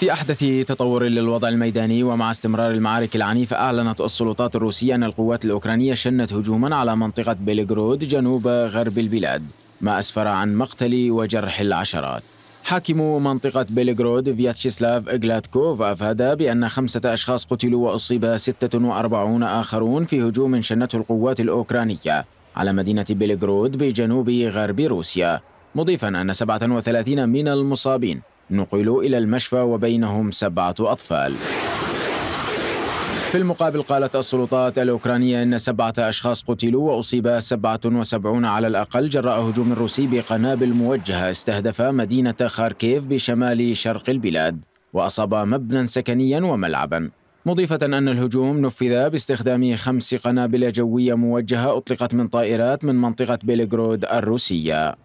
في أحدث تطور للوضع الميداني ومع استمرار المعارك العنيفة أعلنت السلطات الروسية أن القوات الأوكرانية شنت هجوما على منطقة بيلغرود جنوب غرب البلاد ما أسفر عن مقتل وجرح العشرات حاكم منطقة بيلغرود فياتشيسلاف إغلاتكوف أفاد بأن خمسة أشخاص قتلوا وأصيب 46 آخرون في هجوم شنته القوات الأوكرانية على مدينة بيلغرود بجنوب غرب روسيا مضيفا أن 37 من المصابين نقلوا إلى المشفى وبينهم سبعة أطفال في المقابل قالت السلطات الأوكرانية أن سبعة أشخاص قتلوا وأصيب سبعة وسبعون على الأقل جراء هجوم روسي بقنابل موجهة استهدف مدينة خاركيف بشمال شرق البلاد وأصاب مبنى سكنيا وملعبا مضيفة أن الهجوم نفذ باستخدام خمس قنابل جوية موجهة أطلقت من طائرات من منطقة بيلغرود الروسية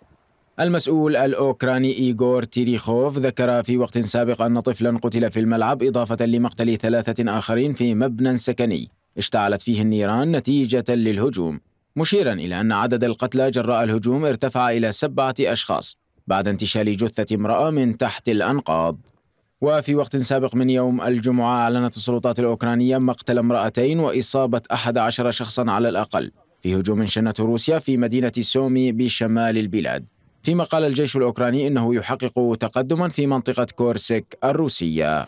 المسؤول الأوكراني إيغور تيريخوف ذكر في وقت سابق أن طفلا قتل في الملعب إضافة لمقتل ثلاثة آخرين في مبنى سكني اشتعلت فيه النيران نتيجة للهجوم مشيرا إلى أن عدد القتلى جراء الهجوم ارتفع إلى سبعة أشخاص بعد انتشال جثة امرأة من تحت الأنقاض وفي وقت سابق من يوم الجمعة أعلنت السلطات الأوكرانية مقتل امرأتين وإصابة أحد عشر شخصا على الأقل في هجوم شنته روسيا في مدينة سومي بشمال البلاد فيما قال الجيش الأوكراني أنه يحقق تقدما في منطقة كورسك الروسية